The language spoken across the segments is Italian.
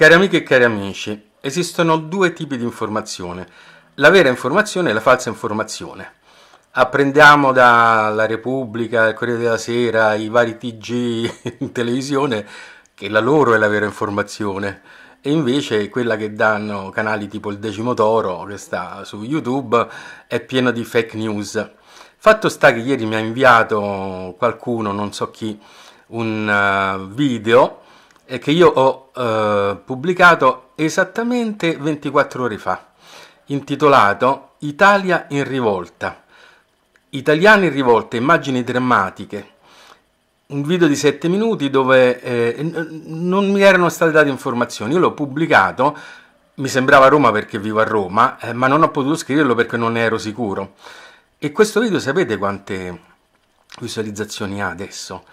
Cari amiche e cari amici, esistono due tipi di informazione, la vera informazione e la falsa informazione. Apprendiamo dalla Repubblica, il Corriere della Sera, i vari TG in televisione che la loro è la vera informazione e invece quella che danno canali tipo il Decimo Toro che sta su YouTube è piena di fake news. Fatto sta che ieri mi ha inviato qualcuno, non so chi, un eh, video che io ho eh, pubblicato esattamente 24 ore fa, intitolato Italia in rivolta. Italiani in rivolta, immagini drammatiche. Un video di 7 minuti dove eh, non mi erano state date informazioni. Io l'ho pubblicato, mi sembrava Roma perché vivo a Roma, eh, ma non ho potuto scriverlo perché non ne ero sicuro. E questo video sapete quante visualizzazioni ha adesso?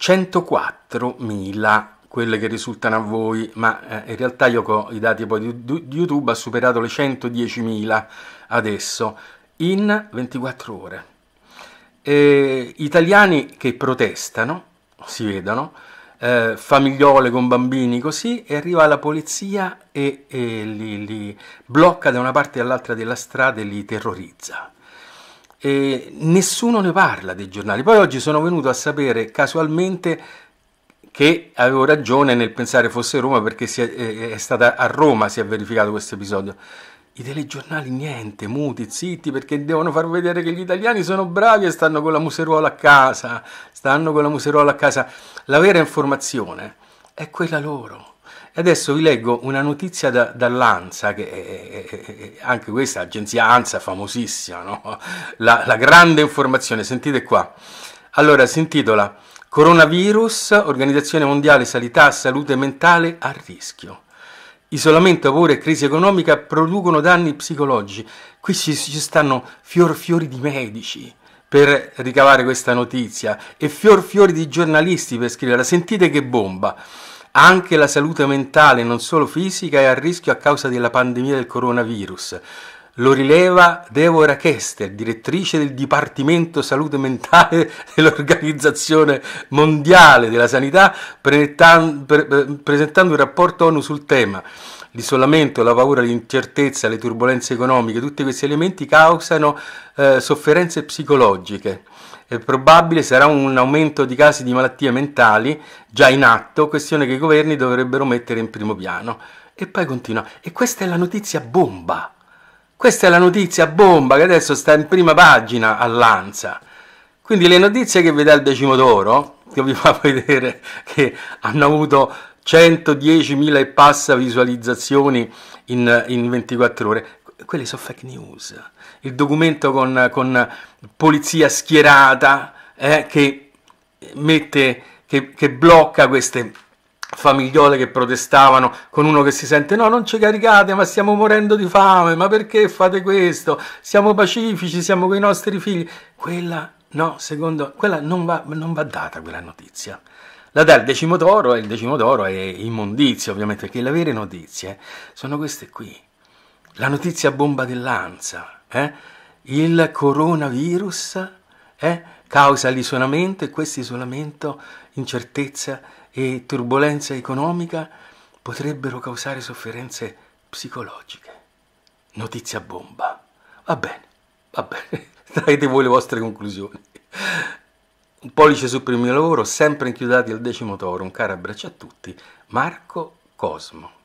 104.000 quelle che risultano a voi, ma eh, in realtà io ho i dati poi di, di YouTube, ha superato le 110.000 adesso in 24 ore. E, italiani che protestano, si vedono, eh, famigliole con bambini così, e arriva la polizia e, e li, li blocca da una parte all'altra della strada e li terrorizza. E nessuno ne parla dei giornali. Poi oggi sono venuto a sapere casualmente che avevo ragione nel pensare fosse Roma perché è, è, stata a Roma si è verificato questo episodio. I telegiornali niente, muti, zitti, perché devono far vedere che gli italiani sono bravi e stanno con la museruola a casa, stanno con la museruola a casa. La vera informazione è quella loro. E adesso vi leggo una notizia da, dall'ANSA, che è, è, è, anche questa agenzia ANSA famosissima, no? la, la grande informazione, sentite qua. Allora, si intitola Coronavirus, Organizzazione Mondiale Sanità, Salute Mentale a rischio. Isolamento, paura e crisi economica producono danni psicologici. Qui ci, ci stanno fior fiori di medici per ricavare questa notizia e fior fiori di giornalisti per scriverla. Sentite che bomba! Anche la salute mentale, non solo fisica, è a rischio a causa della pandemia del coronavirus. Lo rileva Deborah Kester, direttrice del Dipartimento Salute Mentale dell'Organizzazione Mondiale della Sanità, presentando un rapporto ONU sul tema. L'isolamento, la paura, l'incertezza, le turbulenze economiche, tutti questi elementi causano eh, sofferenze psicologiche. È probabile sarà un aumento di casi di malattie mentali già in atto, questione che i governi dovrebbero mettere in primo piano. E poi continua. E questa è la notizia bomba. Questa è la notizia bomba che adesso sta in prima pagina all'Anza. Quindi le notizie che vi dà il d'oro, che vi fa vedere che hanno avuto 110.000 e passa visualizzazioni in, in 24 ore, quelle sono fake news. Il documento con, con polizia schierata eh, che, mette, che, che blocca queste famigliole che protestavano con uno che si sente no non ci caricate ma stiamo morendo di fame ma perché fate questo siamo pacifici siamo con i nostri figli quella no secondo quella non va, non va data quella notizia la dà il decimo toro e il decimo toro è immondizia ovviamente perché le vere notizie sono queste qui la notizia bomba dell'anza eh? il coronavirus eh? causa l'isolamento e questo isolamento incertezza e turbolenza economica potrebbero causare sofferenze psicologiche. Notizia bomba. Va bene, va bene, Traete voi le vostre conclusioni. Un pollice su per il mio lavoro, sempre inchiodati al decimo toro, un caro abbraccio a tutti, Marco Cosmo.